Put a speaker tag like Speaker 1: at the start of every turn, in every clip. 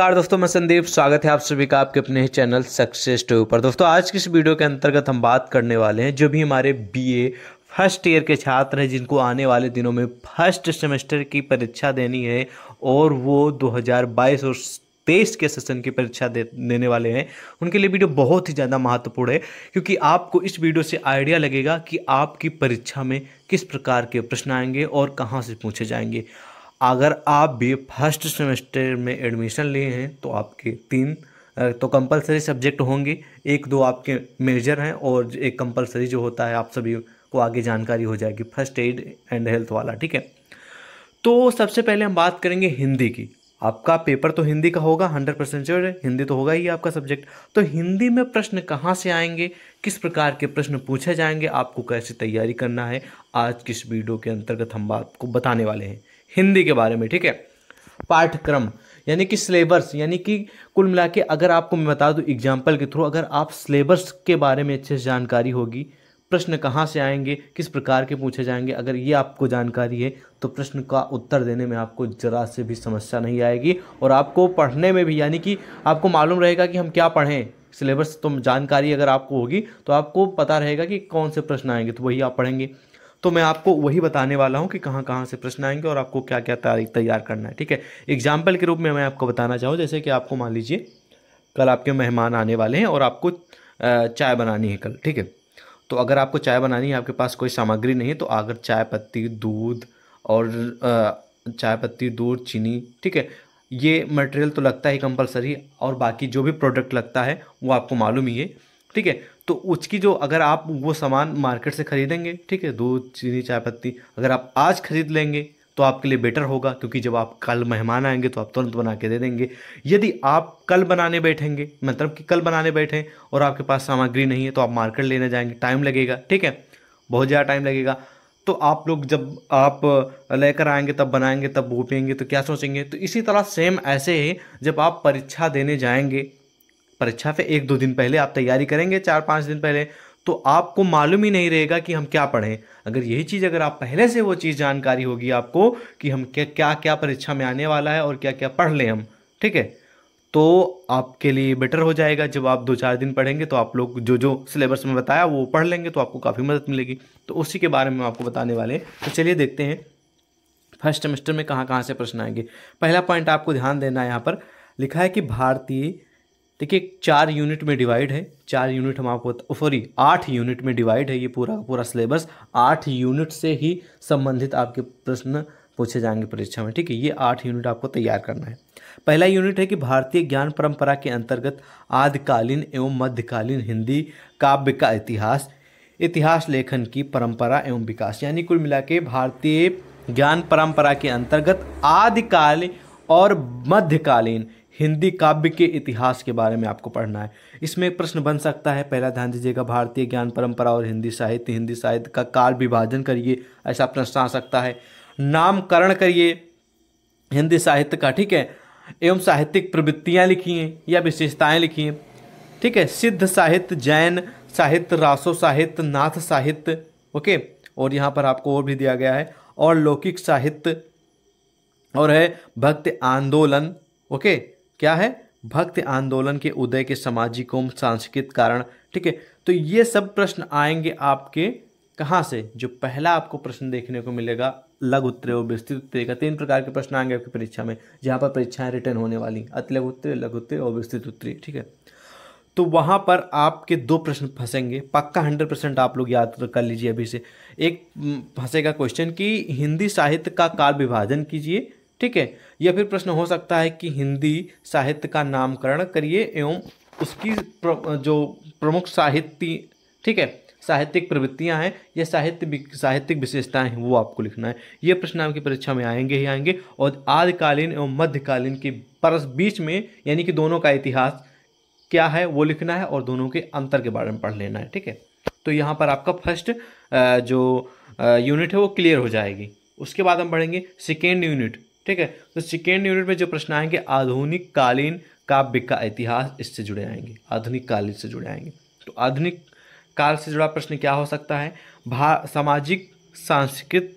Speaker 1: नमस्कार दोस्तों मैं संदीप स्वागत है आप सभी का आपके अपने चैनल सक्सेस टू पर दोस्तों आज की इस वीडियो के अंतर्गत हम बात करने वाले हैं जो भी हमारे बीए फर्स्ट ईयर के छात्र हैं जिनको आने वाले दिनों में फर्स्ट सेमेस्टर की परीक्षा देनी है और वो 2022 और तेईस के सेशन की परीक्षा दे, देने वाले हैं उनके लिए वीडियो बहुत ही ज़्यादा महत्वपूर्ण है क्योंकि आपको इस वीडियो से आइडिया लगेगा कि आपकी परीक्षा में किस प्रकार के प्रश्न आएंगे और कहाँ से पूछे जाएंगे अगर आप भी फर्स्ट सेमेस्टर में एडमिशन लिए हैं तो आपके तीन तो कंपलसरी सब्जेक्ट होंगे एक दो आपके मेजर हैं और एक कंपलसरी जो होता है आप सभी को आगे जानकारी हो जाएगी फर्स्ट एड एंड हेल्थ वाला ठीक है तो सबसे पहले हम बात करेंगे हिंदी की आपका पेपर तो हिंदी का होगा हंड्रेड परसेंट श्योर है हिंदी तो होगा ही आपका सब्जेक्ट तो हिंदी में प्रश्न कहाँ से आएंगे किस प्रकार के प्रश्न पूछे जाएंगे आपको कैसे तैयारी करना है आज किस वीडियो के अंतर्गत हम आपको बताने वाले हैं हिंदी के बारे में ठीक है पाठ्यक्रम यानी कि सिलेबस यानी कि कुल मिला के अगर आपको मैं बता दूं एग्जाम्पल के थ्रू अगर आप सिलेबस के बारे में अच्छे से जानकारी होगी प्रश्न कहाँ से आएंगे किस प्रकार के पूछे जाएंगे अगर ये आपको जानकारी है तो प्रश्न का उत्तर देने में आपको ज़रा से भी समस्या नहीं आएगी और आपको पढ़ने में भी यानी कि आपको मालूम रहेगा कि हम क्या पढ़ें सिलेबस तो जानकारी अगर आपको होगी तो आपको पता रहेगा कि कौन से प्रश्न आएंगे तो वही आप पढ़ेंगे तो मैं आपको वही बताने वाला हूँ कि कहाँ कहाँ से प्रश्न आएंगे और आपको क्या क्या तारीख तैयार करना है ठीक है एग्जाम्पल के रूप में मैं आपको बताना चाहूँ जैसे कि आपको मान लीजिए कल आपके मेहमान आने वाले हैं और आपको चाय बनानी है कल ठीक है तो अगर आपको चाय बनानी है आपके पास कोई सामग्री नहीं है तो अगर चाय पत्ती दूध और चाय पत्ती दूध चीनी ठीक है ये मटेरियल तो लगता ही कंपलसरी और बाकी जो भी प्रोडक्ट लगता है वो आपको मालूम ही है ठीक है तो उसकी जो अगर आप वो सामान मार्केट से ख़रीदेंगे ठीक है दूध चीनी चाय पत्ती अगर आप आज ख़रीद लेंगे तो आपके लिए बेटर होगा क्योंकि जब आप कल मेहमान आएंगे तो आप तुरंत बना के दे देंगे यदि आप कल बनाने बैठेंगे मतलब कि कल बनाने बैठें और आपके पास सामग्री नहीं है तो आप मार्केट लेने जाएंगे टाइम लगेगा ठीक है बहुत ज़्यादा टाइम लगेगा तो आप लोग जब आप लेकर आएंगे तब बनाएंगे तब वो पियेंगे तो क्या सोचेंगे तो इसी तरह सेम ऐसे ही जब आप परीक्षा देने जाएंगे परीक्षा से एक दो दिन पहले आप तैयारी करेंगे चार पाँच दिन पहले तो आपको मालूम ही नहीं रहेगा कि हम क्या पढ़ें अगर यही चीज़ अगर आप पहले से वो चीज़ जानकारी होगी आपको कि हम क्या क्या क्या परीक्षा में आने वाला है और क्या क्या पढ़ लें हम ठीक है तो आपके लिए बेटर हो जाएगा जब आप दो चार दिन पढ़ेंगे तो आप लोग जो जो सिलेबस में बताया वो पढ़ लेंगे तो आपको काफ़ी मदद मिलेगी तो उसी के बारे में आपको बताने वाले तो चलिए देखते हैं फर्स्ट सेमेस्टर में कहाँ कहाँ से प्रश्न आएंगे पहला पॉइंट आपको ध्यान देना है यहाँ पर लिखा है कि भारतीय देखिए चार यूनिट में डिवाइड है चार यूनिट हम आपको सॉरी आठ यूनिट में डिवाइड है ये पूरा पूरा सिलेबस आठ यूनिट से ही संबंधित आपके प्रश्न पूछे जाएंगे परीक्षा में ठीक है ये आठ यूनिट आपको तैयार करना है पहला यूनिट है कि भारतीय ज्ञान परंपरा के अंतर्गत आदिकालीन एवं मध्यकालीन हिंदी काव्य का इतिहास इतिहास लेखन की परंपरा एवं विकास यानी कुल मिला के भारतीय ज्ञान परंपरा के अंतर्गत आदिकालीन और मध्यकालीन हिंदी काव्य के इतिहास के बारे में आपको पढ़ना है इसमें एक प्रश्न बन सकता है पहला ध्यान दीजिएगा भारतीय ज्ञान परंपरा और हिंदी साहित्य हिंदी साहित्य का काल विभाजन करिए ऐसा प्रश्न आ सकता है नामकरण करिए हिंदी साहित्य का ठीक है एवं साहित्यिक प्रवृत्तियाँ लिखी हैं या विशेषताएँ लिखी हैं ठीक है सिद्ध साहित्य जैन साहित्य रासो साहित्य नाथ साहित्य ओके और यहाँ पर आपको और भी दिया गया है और लौकिक साहित्य और है भक्त आंदोलन ओके क्या है भक्त आंदोलन के उदय के सामाजिक एवं सांस्कृतिक कारण ठीक है तो ये सब प्रश्न आएंगे आपके कहाँ से जो पहला आपको प्रश्न देखने को मिलेगा लघु उत्तरीय और विस्तृत उत्तरीय का तीन प्रकार के प्रश्न आएंगे आपकी परीक्षा में जहाँ पर परीक्षाएं रिटर्न होने वाली लघु उत्तरीय लघु उत्तरीय और विस्तृत उत्तरी ठीक है तो वहाँ पर आपके दो प्रश्न फंसेंगे पक्का हंड्रेड परसेंट आप लोग याद तो कर लीजिए अभी से एक हम्म, फंसेगा क्वेश्चन कि हिंदी साहित्य का काल विभाजन कीजिए ठीक है या फिर प्रश्न हो सकता है कि हिंदी साहित्य का नामकरण करिए एवं उसकी प्र, जो प्रमुख साहित्य ठीक है साहित्यिक प्रवृत्तियां हैं या साहित्य साहित्यिक विशेषताएं हैं वो आपको लिखना है ये प्रश्न आपकी परीक्षा में आएंगे ही आएंगे और आदिकालीन एवं मध्यकालीन के परस बीच में यानी कि दोनों का इतिहास क्या है वो लिखना है और दोनों के अंतर के बारे में पढ़ लेना है ठीक है तो यहाँ पर आपका फर्स्ट जो यूनिट है वो क्लियर हो जाएगी उसके बाद हम पढ़ेंगे सेकेंड यूनिट ठीक है तो सेकेंड यूनिट में जो प्रश्न आएंगे आधुनिक कालीन काव्य का इतिहास इससे जुड़े आएंगे आधुनिक कालीन से जुड़े आएंगे तो आधुनिक काल से जुड़ा प्रश्न क्या हो सकता है भा सामाजिक सांस्कृत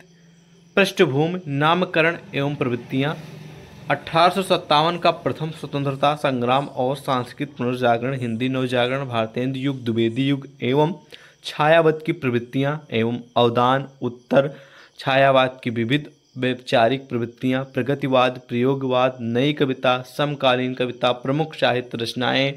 Speaker 1: पृष्ठभूमि नामकरण एवं प्रवृत्तियाँ अठारह का प्रथम स्वतंत्रता संग्राम और सांस्कृतिक पुनर्जागरण हिंदी नवजागरण भारतेंद्र युग द्विवेदी युग एवं छायावत की प्रवृत्तियां एवं अवदान उत्तर छायावाद की विविध वैचारिक प्रवृत्तियाँ प्रगतिवाद प्रयोगवाद नई कविता समकालीन कविता प्रमुख साहित्य रचनाएँ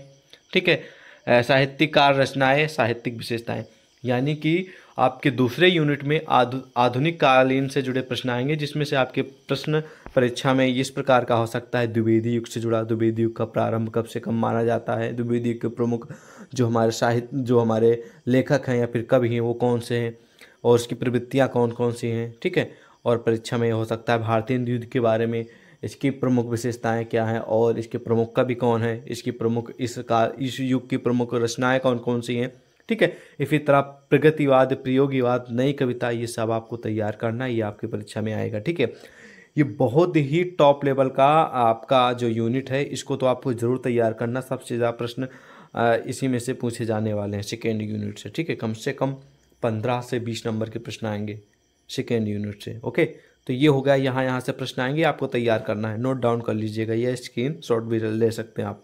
Speaker 1: ठीक है साहित्यकार रचनाएँ साहित्यिक विशेषताएँ यानी कि आपके दूसरे यूनिट में आधु आधुनिक कालीन से जुड़े प्रश्न आएंगे जिसमें से आपके प्रश्न परीक्षा में इस प्रकार का हो सकता है द्विवेदी युग से जुड़ा द्विवेदी युग का प्रारंभ कब से कब माना जाता है द्विवेदी युग के प्रमुख जो हमारे साहित्य जो हमारे लेखक हैं या फिर कवि हैं वो कौन से हैं और उसकी प्रवृत्तियाँ कौन कौन सी हैं ठीक है और परीक्षा में हो सकता है भारतीय युद्ध के बारे में इसकी प्रमुख विशेषताएं क्या हैं और इसके प्रमुख का भी कौन है इसकी प्रमुख इस का इस युग की प्रमुख रचनाएं कौन कौन सी हैं ठीक है इसी तरह प्रगतिवाद प्रयोगीवाद नई कविता ये सब आपको तैयार करना ये आपकी परीक्षा में आएगा ठीक है ये बहुत ही टॉप लेवल का आपका जो यूनिट है इसको तो आपको ज़रूर तैयार करना सबसे ज़्यादा प्रश्न इसी में से पूछे जाने वाले हैं सेकेंड यूनिट से ठीक है कम से कम पंद्रह से बीस नंबर के प्रश्न आएंगे सेकेंड यूनिट से ओके तो ये हो गया यहाँ यहाँ से प्रश्न आएंगे आपको तैयार करना है नोट डाउन कर लीजिएगा ये स्क्रीन शॉर्ट भी ले सकते हैं आप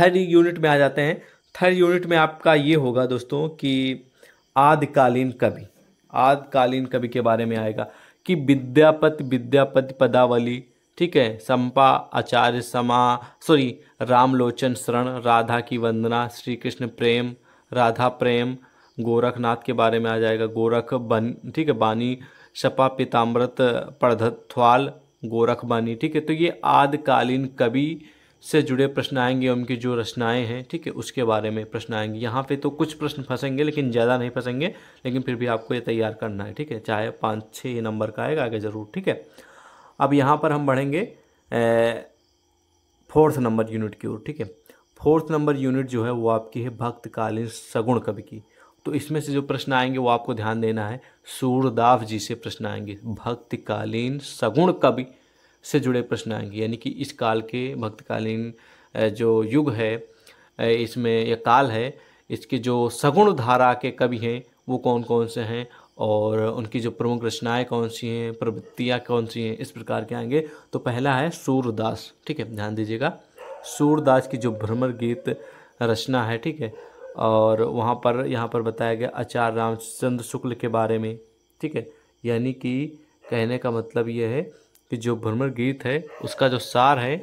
Speaker 1: थर्ड यूनिट में आ जाते हैं थर्ड यूनिट में आपका ये होगा दोस्तों कि आदकालीन कवि आदकालीन कवि के बारे में आएगा कि विद्यापति विद्यापति पदावली ठीक है संपा आचार्य समा सॉरी रामलोचन शरण राधा की वंदना श्री कृष्ण प्रेम राधा प्रेम गोरखनाथ के बारे में आ जाएगा गोरख बन ठीक है बानी शपा पिताम्रत पढ़ध्वाल गोरख बानी ठीक है तो ये आदकालीन कवि से जुड़े प्रश्न आएंगे उनकी जो रचनाएं हैं ठीक है उसके बारे में प्रश्न आएंगे यहाँ पे तो कुछ प्रश्न फंसेंगे लेकिन ज़्यादा नहीं फंसेंगे लेकिन फिर भी आपको ये तैयार करना है ठीक है चाहे पाँच छः नंबर का आएगा आगे ज़रूर ठीक है अब यहाँ पर हम बढ़ेंगे फोर्थ नंबर यूनिट की ओर ठीक है फोर्थ नंबर यूनिट जो है वो आपकी है भक्तकालीन सगुण कवि की तो इसमें से जो प्रश्न आएंगे वो आपको ध्यान देना है सूरदास जी से प्रश्न आएंगे भक्तकालीन सगुण कवि से जुड़े प्रश्न आएंगे यानी कि इस काल के भक्तकालीन जो युग है इसमें यह काल है इसके जो सगुण धारा के कवि हैं वो कौन कौन से हैं और उनकी जो प्रमुख रचनाएं कौन सी हैं प्रवृत्तियाँ कौन सी हैं इस प्रकार के आएंगे तो पहला है सूरदास ठीक है ध्यान दीजिएगा सूरदास की जो भ्रमर गीत रचना है ठीक है और वहाँ पर यहाँ पर बताया गया आचार्य रामचंद्र शुक्ल के बारे में ठीक है यानी कि कहने का मतलब ये है कि जो भ्रमर गीत है उसका जो सार है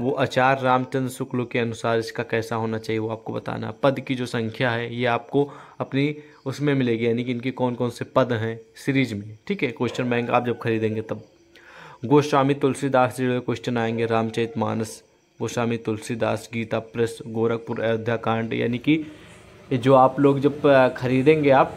Speaker 1: वो आचार्य रामचंद्र शुक्ल के अनुसार इसका कैसा होना चाहिए वो आपको बताना पद की जो संख्या है ये आपको अपनी उसमें मिलेगी यानी कि इनके कौन कौन से पद हैं सीरीज में ठीक है क्वेश्चन बैंक आप जब खरीदेंगे तब गोस्वामी तुलसीदास जी क्वेश्चन आएंगे रामचरित मानस गोस्वामी तुलसीदास गीता प्रेस गोरखपुर अयोध्या कांड यानी कि जो आप लोग जब ख़रीदेंगे आप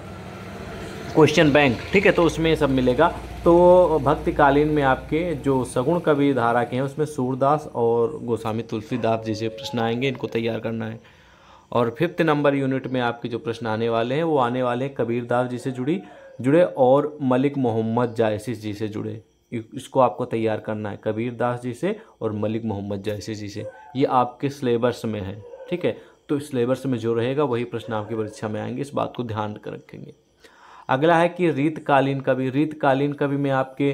Speaker 1: क्वेश्चन बैंक ठीक है तो उसमें सब मिलेगा तो कालीन में आपके जो सगुण कवि धारा के हैं उसमें सूरदास और गोस्वामी तुलसीदास जी से प्रश्न आएंगे इनको तैयार करना है और फिफ्थ नंबर यूनिट में आपके जो प्रश्न आने वाले हैं वो आने वाले हैं कबीरदास जी से जुड़ी जुड़े और मलिक मोहम्मद जायसिस जी से जुड़े इसको आपको तैयार करना है कबीरदास जी से और मलिक मोहम्मद जायसिस जी से ये आपके सिलेबस में है ठीक है तो सिलेबस में जो रहेगा वही प्रश्न आपकी परीक्षा में आएंगे इस बात को ध्यान रखेंगे अगला है कि रीतकालीन कवि रीतकालीन कवि में आपके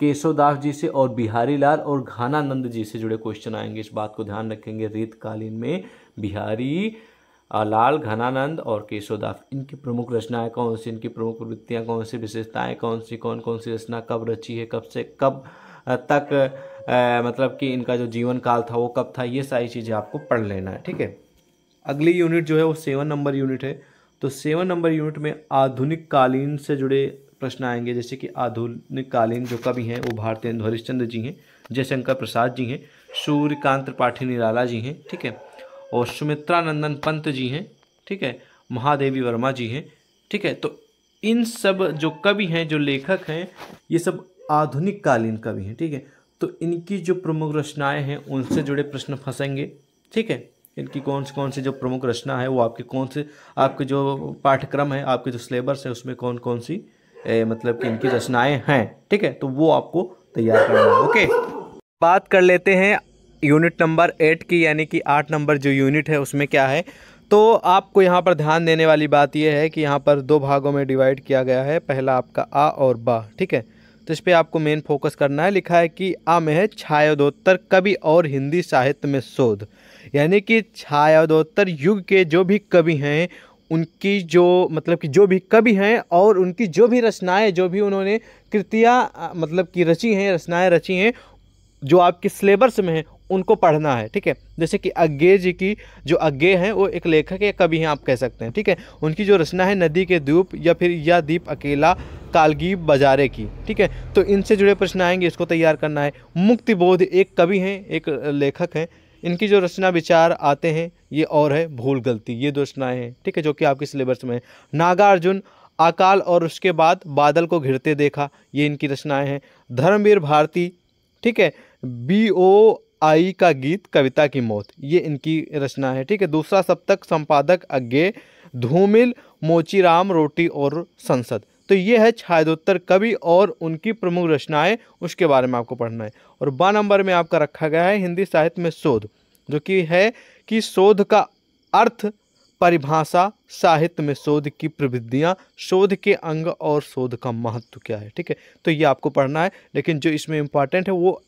Speaker 1: केशवदास जी से और बिहारी लाल और घानानंद जी से जुड़े क्वेश्चन आएंगे इस बात को ध्यान रखेंगे रीतकालीन में बिहारी लाल घनानंद और केशवदास इनकी प्रमुख रचनाएं कौन सी इनकी प्रमुख वृत्तियां कौन सी विशेषताएं कौन सी कौन कौन सी रचना कब रची है कब से कब तक आ, मतलब कि इनका जो जीवन काल था वो कब था ये सारी चीज़ें आपको पढ़ लेना है ठीक है अगली यूनिट जो है वो सेवन नंबर यूनिट है तो सेवन नंबर यूनिट में आधुनिक कालीन से जुड़े प्रश्न आएंगे जैसे कि आधुनिक कालीन जो कवि हैं वो भारतीय हरिश्चंद्र जी हैं जयशंकर प्रसाद जी हैं सूर्यकांत त्रिपाठी निराला जी हैं ठीक है और सुमित्रा नंदन पंत जी हैं ठीक है महादेवी वर्मा जी हैं ठीक है तो इन सब जो कवि हैं जो लेखक हैं ये सब आधुनिक कालीन कवि हैं ठीक है तो इनकी जो प्रमुख रचनाएं हैं उनसे जुड़े प्रश्न फंसेंगे ठीक है इनकी कौन सी कौन सी जो प्रमुख रचना है वो आपके कौन से आपके जो पाठ्यक्रम है आपके जो सिलेबस है उसमें कौन कौन सी ए, मतलब कि इनकी रचनाएं हैं ठीक है तो वो आपको तैयार करना है ओके बात कर लेते हैं यूनिट नंबर एट की यानी कि आठ नंबर जो यूनिट है उसमें क्या है तो आपको यहाँ पर ध्यान देने वाली बात यह है कि यहाँ पर दो भागों में डिवाइड किया गया है पहला आपका आ और बा ठीक है तो इस पर आपको मेन फोकस करना है लिखा है कि आ में है छायोदोत्तर कवि और हिंदी साहित्य में शोध यानी कि छायादोत्तर युग के जो भी कवि हैं उनकी जो मतलब कि जो भी कवि हैं और उनकी जो भी रचनाएं जो भी उन्होंने कृतियाँ मतलब कि रची हैं रचनाएं रची हैं जो आपके सिलेबस में हैं उनको पढ़ना है ठीक है जैसे कि अज्ञे जी की जो अज्ञे हैं वो एक लेखक या कवि हैं आप कह सकते हैं ठीक है उनकी जो रचना है नदी के द्वीप या फिर या दीप अकेला कालगी बाजारे की ठीक है तो इनसे जुड़े प्रश्न आएंगे इसको तैयार करना है मुक्तिबोध एक कवि हैं एक लेखक हैं इनकी जो रचना विचार आते हैं ये और है भूल गलती ये दो रचनाएँ हैं ठीक है जो कि आपके सिलेबस में है नागार्जुन अकाल और उसके बाद बादल को घिरते देखा ये इनकी रचनाएँ हैं धर्मवीर भारती ठीक है बी ओ आई का गीत कविता की मौत ये इनकी रचना है ठीक है दूसरा सप्तक संपादक अज्ञे धूमिल मोचीराम रोटी और संसद तो ये है छायदोत्तर कवि और उनकी प्रमुख रचनाएं उसके बारे में आपको पढ़ना है और बा नंबर में आपका रखा गया है हिंदी साहित्य में शोध जो कि है कि शोध का अर्थ परिभाषा साहित्य में शोध की प्रवृत्तियाँ शोध के अंग और शोध का महत्व क्या है ठीक है तो ये आपको पढ़ना है लेकिन जो इसमें इम्पॉर्टेंट है वो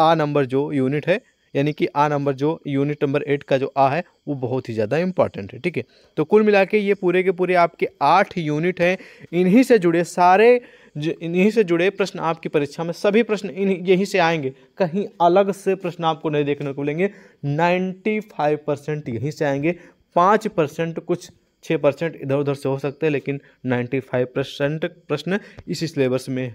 Speaker 1: आ नंबर जो यूनिट है यानी कि आ नंबर जो यूनिट नंबर एट का जो आ है वो बहुत ही ज़्यादा इम्पॉर्टेंट है ठीक है तो कुल मिला के ये पूरे के पूरे आपके आठ यूनिट हैं इन्हीं से जुड़े सारे इन्हीं से जुड़े प्रश्न आपकी परीक्षा में सभी प्रश्न यहीं से आएंगे कहीं अलग से प्रश्न आपको नहीं देखने को मिलेंगे नाइन्टी फाइव परसेंट यहीं से आएंगे पाँच परसेंट कुछ छः परसेंट इधर उधर से हो सकते हैं लेकिन नाइन्टी फाइव परसेंट प्रश्न इसी सिलेबस में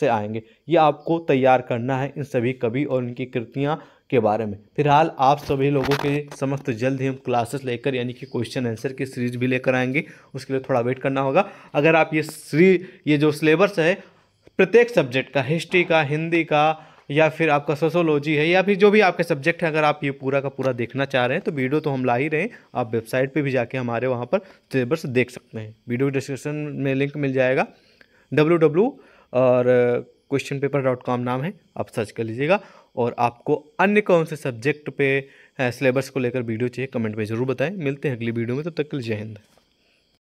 Speaker 1: से आएंगे ये आपको तैयार करना है इन सभी कवि और इनकी कृतियाँ के बारे में फिलहाल आप सभी लोगों के समस्त जल्द ही हम क्लासेस लेकर यानी कि क्वेश्चन आंसर की सीरीज भी लेकर आएंगे उसके लिए थोड़ा वेट करना होगा अगर आप ये सीरी ये जो सिलेबस है प्रत्येक सब्जेक्ट का हिस्ट्री का हिंदी का या फिर आपका सोशोलॉजी है या फिर जो भी आपके सब्जेक्ट है अगर आप ये पूरा का पूरा देखना चाह रहे हैं तो वीडियो तो हम ला ही रहे हैं आप वेबसाइट पे भी जाके हमारे वहाँ पर सिलेबस देख सकते हैं वीडियो डिस्क्रिप्शन में लिंक मिल जाएगा डब्ल्यू और क्वेश्चन पेपर डॉट कॉम नाम है आप सर्च कर लीजिएगा और आपको अन्य कौन से सब्जेक्ट पे सिलेबस को लेकर वीडियो चाहिए कमेंट में ज़रूर बताएं मिलते हैं अगली वीडियो में तब तो तक के लिए जय हिंद